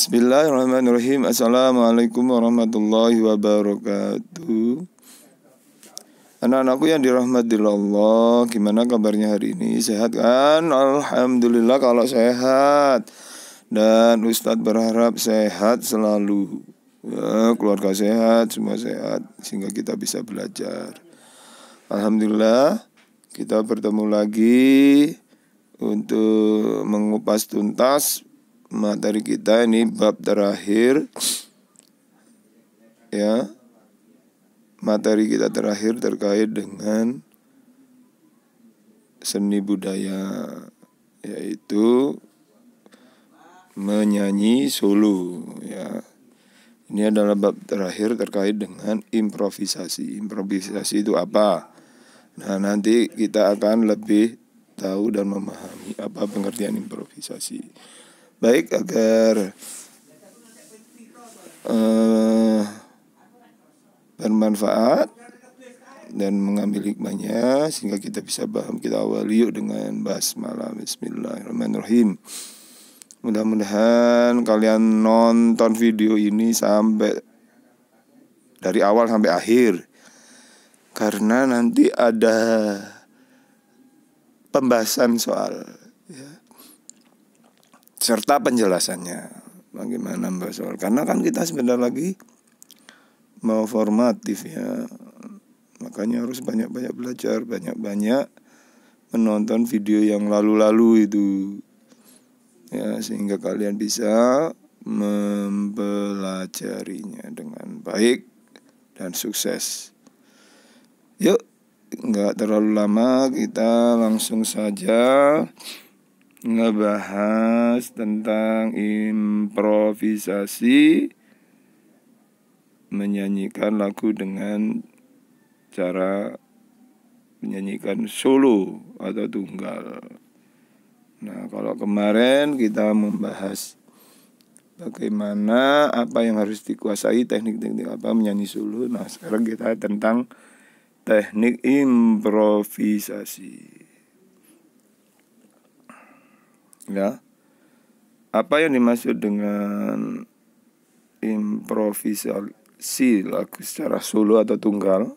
Bismillahirrahmanirrahim. Assalamualaikum warahmatullahi wabarakatuh. Anak-anakku yang dirahmati Allah, gimana kabarnya hari ini? Sehat kan? Alhamdulillah kalau sehat. Dan Ustadz berharap sehat selalu. Ya, keluarga sehat, semua sehat sehingga kita bisa belajar. Alhamdulillah kita bertemu lagi untuk mengupas tuntas materi kita ini bab terakhir ya materi kita terakhir terkait dengan seni budaya yaitu menyanyi solo ya ini adalah bab terakhir terkait dengan improvisasi improvisasi itu apa nah nanti kita akan lebih tahu dan memahami apa pengertian improvisasi baik agar uh, bermanfaat dan mengambil hikmahnya sehingga kita bisa paham kita awali yuk dengan basmalah bismillahirrahmanirrahim mudah-mudahan kalian nonton video ini sampai dari awal sampai akhir karena nanti ada pembahasan soal serta penjelasannya bagaimana Mbak Soal karena kan kita sebentar lagi mau formatif ya makanya harus banyak-banyak belajar banyak-banyak menonton video yang lalu-lalu itu ya sehingga kalian bisa mempelajarinya dengan baik dan sukses yuk nggak terlalu lama kita langsung saja ngebahas tentang improvisasi menyanyikan lagu dengan cara menyanyikan solo atau tunggal. Nah, kalau kemarin kita membahas bagaimana apa yang harus dikuasai teknik-teknik apa menyanyi solo. Nah, sekarang kita tentang teknik improvisasi ya apa yang dimaksud dengan improvisasi lagu secara solo atau tunggal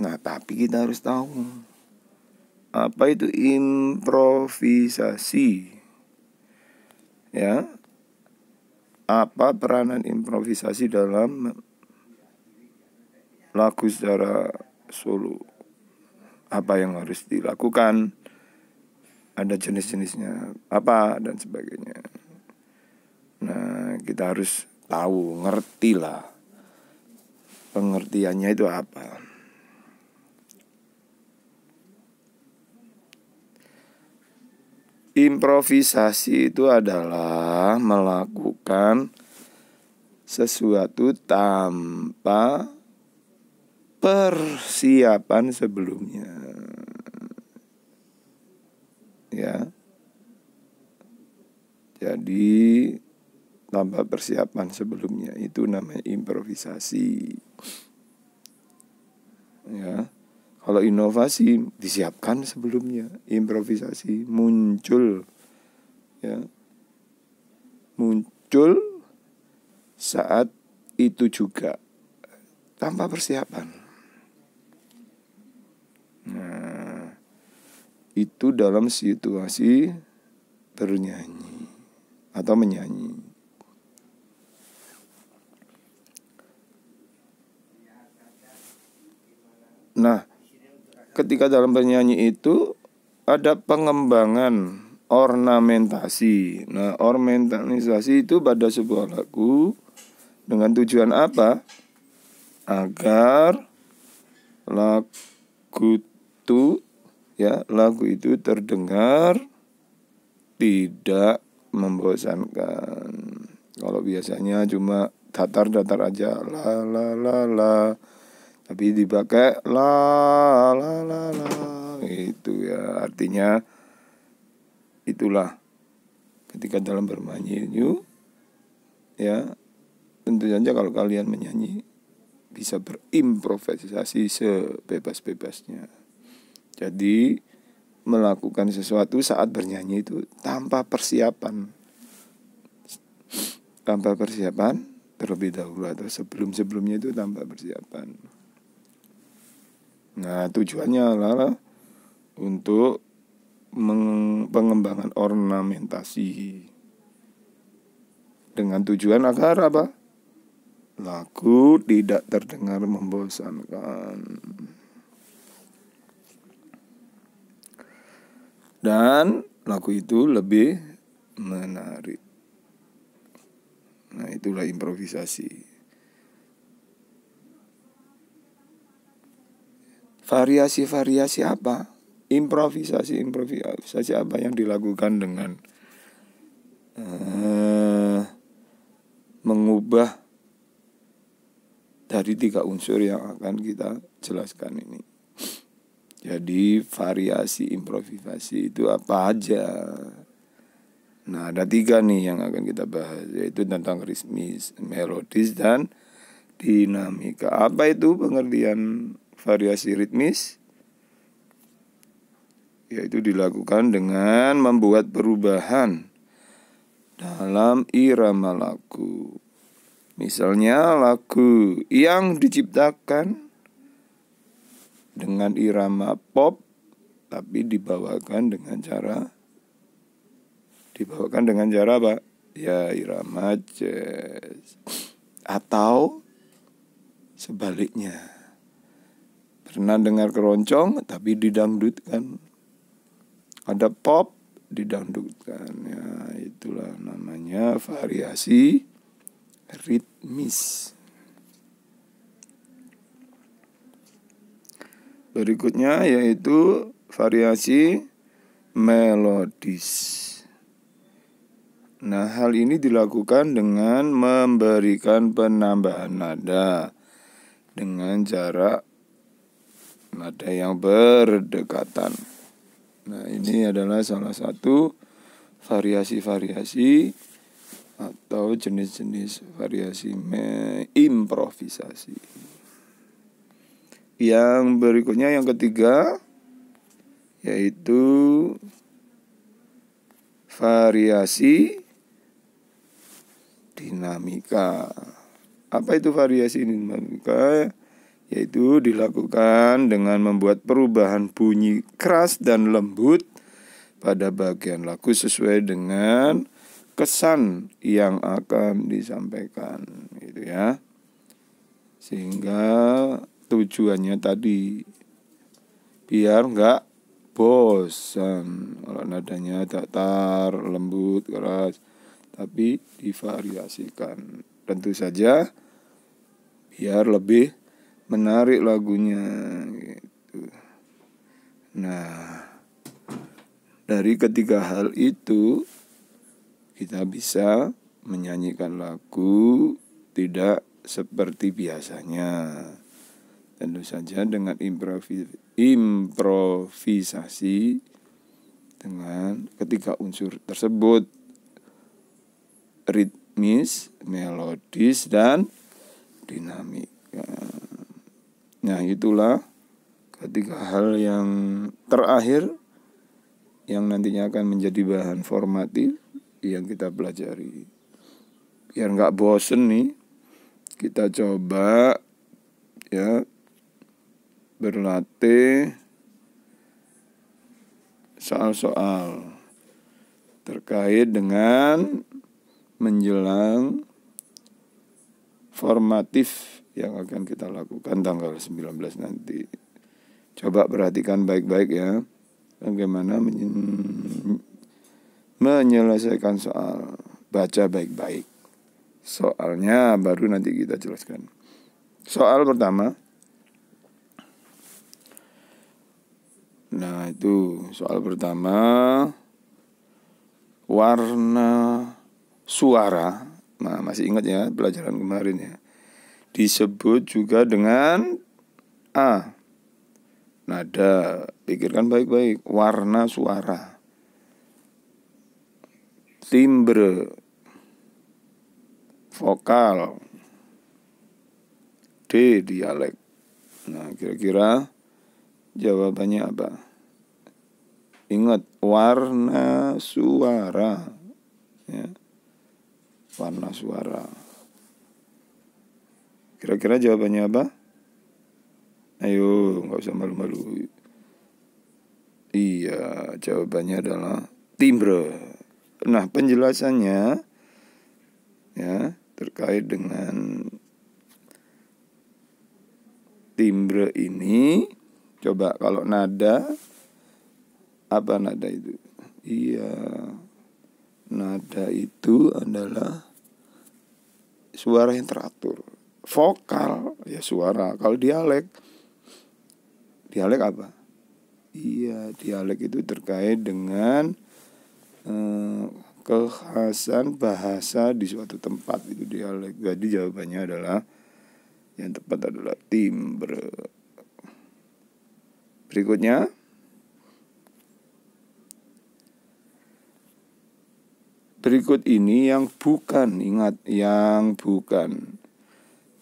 nah tapi kita harus tahu apa itu improvisasi ya apa peranan improvisasi dalam lagu secara solo apa yang harus dilakukan ada jenis-jenisnya apa dan sebagainya. Nah, kita harus tahu, ngerti lah pengertiannya itu apa. Improvisasi itu adalah melakukan sesuatu tanpa persiapan sebelumnya ya jadi tanpa persiapan sebelumnya itu namanya improvisasi ya kalau inovasi disiapkan sebelumnya improvisasi muncul ya muncul saat itu juga tanpa persiapan itu dalam situasi bernyanyi atau menyanyi. Nah, ketika dalam bernyanyi itu ada pengembangan ornamentasi. Nah, ornamentasi itu pada sebuah lagu dengan tujuan apa? Agar lagu itu ya lagu itu terdengar tidak membosankan kalau biasanya cuma datar-datar aja la la la la tapi dipakai la la la la itu ya artinya itulah ketika dalam bernyanyi itu ya tentu saja kalau kalian menyanyi bisa berimprovisasi sebebas-bebasnya jadi melakukan sesuatu saat bernyanyi itu tanpa persiapan. Tanpa persiapan terlebih dahulu atau sebelum-sebelumnya itu tanpa persiapan. Nah, tujuannya adalah untuk pengembangan ornamentasi dengan tujuan agar apa? Lagu tidak terdengar membosankan. dan lagu itu lebih menarik. Nah, itulah improvisasi. Variasi-variasi apa? Improvisasi-improvisasi apa yang dilakukan dengan uh, mengubah dari tiga unsur yang akan kita jelaskan ini. Jadi variasi improvisasi itu apa aja? Nah ada tiga nih yang akan kita bahas yaitu tentang ritmis, melodis dan dinamika. Apa itu pengertian variasi ritmis? Yaitu dilakukan dengan membuat perubahan dalam irama lagu. Misalnya lagu yang diciptakan dengan irama pop tapi dibawakan dengan cara dibawakan dengan cara apa? Ya irama jazz atau sebaliknya. Pernah dengar keroncong tapi didangdutkan. Ada pop didangdutkan. Ya itulah namanya variasi ritmis. Berikutnya yaitu variasi melodis. Nah, hal ini dilakukan dengan memberikan penambahan nada dengan jarak nada yang berdekatan. Nah, ini adalah salah satu variasi-variasi atau jenis-jenis variasi improvisasi yang berikutnya yang ketiga yaitu variasi dinamika. Apa itu variasi dinamika? Yaitu dilakukan dengan membuat perubahan bunyi keras dan lembut pada bagian lagu sesuai dengan kesan yang akan disampaikan gitu ya. Sehingga tujuannya tadi biar nggak bosan kalau nadanya datar lembut keras tapi divariasikan tentu saja biar lebih menarik lagunya gitu nah dari ketiga hal itu kita bisa menyanyikan lagu tidak seperti biasanya. Tentu saja dengan improvisasi dengan ketika unsur tersebut ritmis, melodis dan dinamik Nah, itulah ketiga hal yang terakhir yang nantinya akan menjadi bahan formatif yang kita pelajari. Biar nggak bosen nih, kita coba ya berlatih soal-soal terkait dengan menjelang formatif yang akan kita lakukan tanggal 19 nanti. Coba perhatikan baik-baik ya bagaimana menyelesaikan soal. Baca baik-baik. Soalnya baru nanti kita jelaskan. Soal pertama, Nah, itu soal pertama warna suara. Nah, masih ingat ya pelajaran kemarin ya. Disebut juga dengan A. Nada, pikirkan baik-baik, warna suara. Timbre vokal D dialek. Nah, kira-kira Jawabannya apa? Ingat, warna suara. Ya. Warna suara. Kira-kira jawabannya apa? Ayo, nggak usah malu-malu. Iya, jawabannya adalah timbre. Nah, penjelasannya ya terkait dengan timbre ini Coba kalau nada apa nada itu? Iya. Nada itu adalah suara yang teratur. Vokal ya suara. Kalau dialek dialek apa? Iya, dialek itu terkait dengan eh, kekhasan bahasa di suatu tempat itu dialek. Jadi jawabannya adalah yang tepat adalah timbre. Berikutnya, berikut ini yang bukan, ingat yang bukan,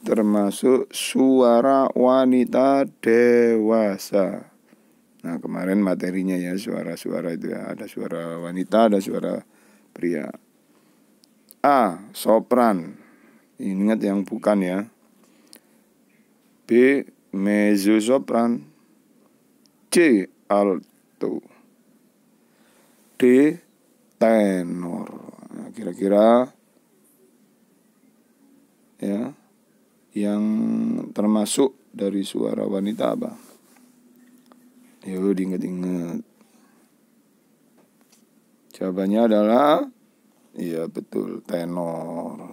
termasuk suara wanita dewasa. Nah, kemarin materinya ya, suara-suara itu ya, ada suara wanita, ada suara pria. A. Sopran. Ingat yang bukan ya. B. Mezzo sopran. C alto D tenor nah, kira-kira ya yang termasuk dari suara wanita apa ya diinget-inget jawabannya adalah iya betul tenor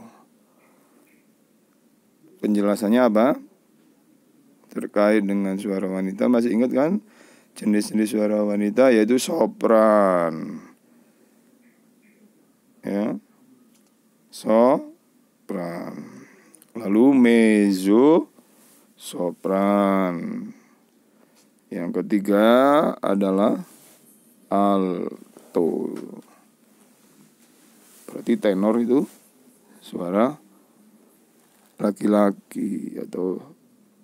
penjelasannya apa terkait dengan suara wanita masih ingat kan jenis-jenis suara wanita yaitu sopran ya sopran lalu mezzo sopran yang ketiga adalah alto berarti tenor itu suara laki-laki atau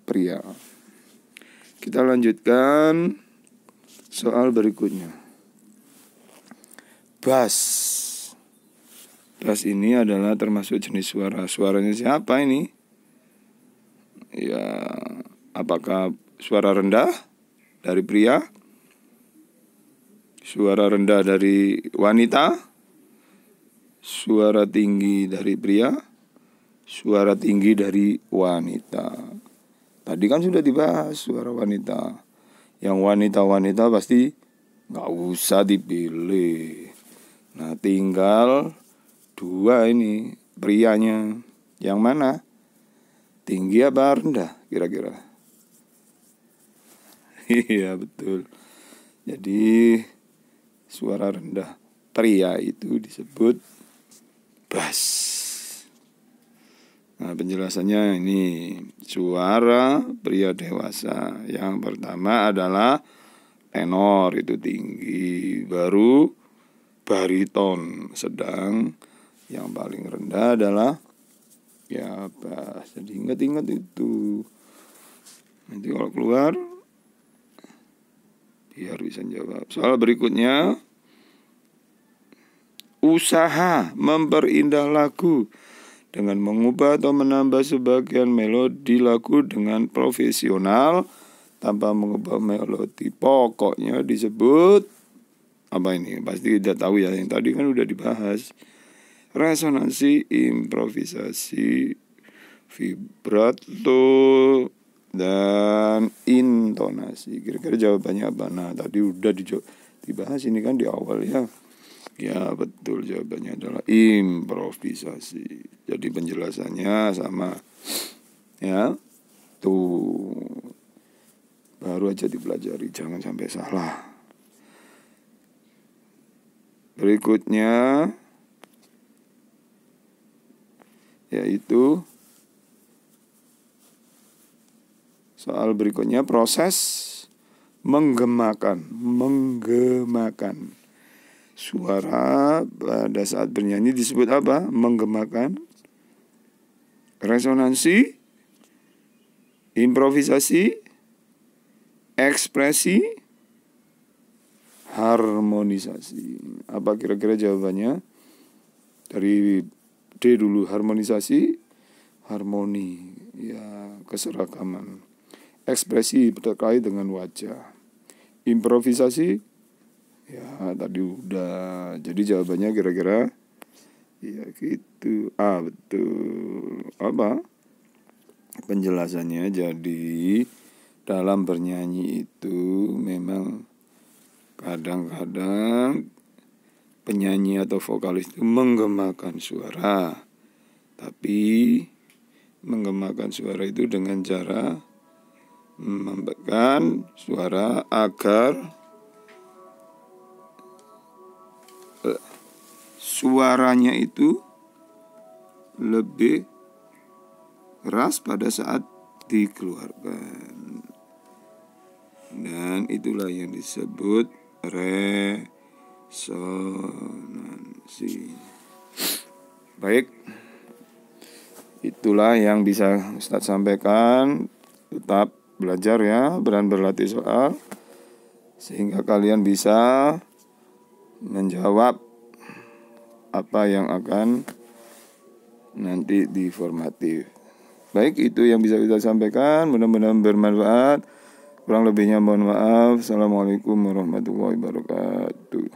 pria kita lanjutkan Soal berikutnya. bas, bas ini adalah termasuk jenis suara. Suaranya siapa ini? Ya, apakah suara rendah dari pria? Suara rendah dari wanita? Suara tinggi dari pria? Suara tinggi dari wanita. Tadi kan sudah dibahas suara wanita yang wanita-wanita pasti nggak usah dipilih nah tinggal dua ini prianya yang mana tinggi apa rendah kira-kira iya betul jadi suara rendah pria itu disebut bass Nah, penjelasannya ini suara pria dewasa. Yang pertama adalah tenor itu tinggi, baru bariton sedang. Yang paling rendah adalah ya apa? Jadi ingat-ingat itu. Nanti kalau keluar biar bisa jawab. Soal berikutnya usaha memperindah lagu dengan mengubah atau menambah sebagian melodi lagu dengan profesional tanpa mengubah melodi pokoknya disebut apa ini pasti tidak tahu ya yang tadi kan udah dibahas resonansi improvisasi vibrato dan intonasi kira-kira jawabannya apa nah tadi udah dibahas ini kan di awal ya Ya betul jawabannya adalah improvisasi. Jadi penjelasannya sama. Ya. Tuh. Baru aja dipelajari, jangan sampai salah. Berikutnya yaitu soal berikutnya proses menggemakan, menggemakan suara pada saat bernyanyi disebut apa? Menggemakan. Resonansi, improvisasi, ekspresi, harmonisasi. Apa kira-kira jawabannya? Dari D dulu harmonisasi, harmoni, ya keserakaman. Ekspresi terkait dengan wajah. Improvisasi ya tadi udah jadi jawabannya kira-kira ya gitu ah betul apa penjelasannya jadi dalam bernyanyi itu memang kadang-kadang penyanyi atau vokalis itu menggemakan suara tapi menggemakan suara itu dengan cara membekan suara agar suaranya itu lebih keras pada saat dikeluarkan. Dan itulah yang disebut resonansi. Baik. Itulah yang bisa Ustaz sampaikan. Tetap belajar ya, beran berlatih soal sehingga kalian bisa menjawab apa yang akan nanti diformatif Baik, itu yang bisa kita sampaikan. Mudah-mudahan bermanfaat. Kurang lebihnya mohon maaf. Assalamualaikum warahmatullahi wabarakatuh.